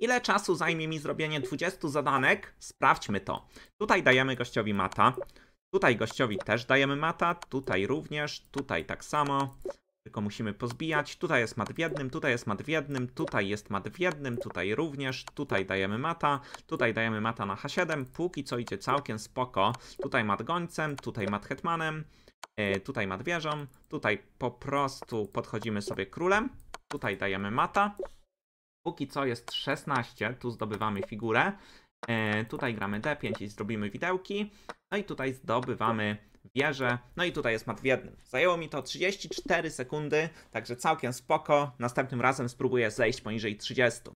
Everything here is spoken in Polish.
Ile czasu zajmie mi zrobienie 20 zadanek? Sprawdźmy to. Tutaj dajemy gościowi mata. Tutaj gościowi też dajemy mata. Tutaj również. Tutaj tak samo. Tylko musimy pozbijać. Tutaj jest mat w jednym, tutaj jest mat w jednym, tutaj jest mat w jednym, tutaj również. Tutaj dajemy mata. Tutaj dajemy mata na H7. Póki co idzie całkiem spoko. Tutaj mat gońcem, tutaj mat hetmanem. E, tutaj mat wieżą, tutaj po prostu podchodzimy sobie królem, tutaj dajemy mata, Póki co jest 16, tu zdobywamy figurę. E, tutaj gramy D5 i zrobimy widełki. No i tutaj zdobywamy wieżę. No i tutaj jest mat w jednym. Zajęło mi to 34 sekundy, także całkiem spoko. Następnym razem spróbuję zejść poniżej 30.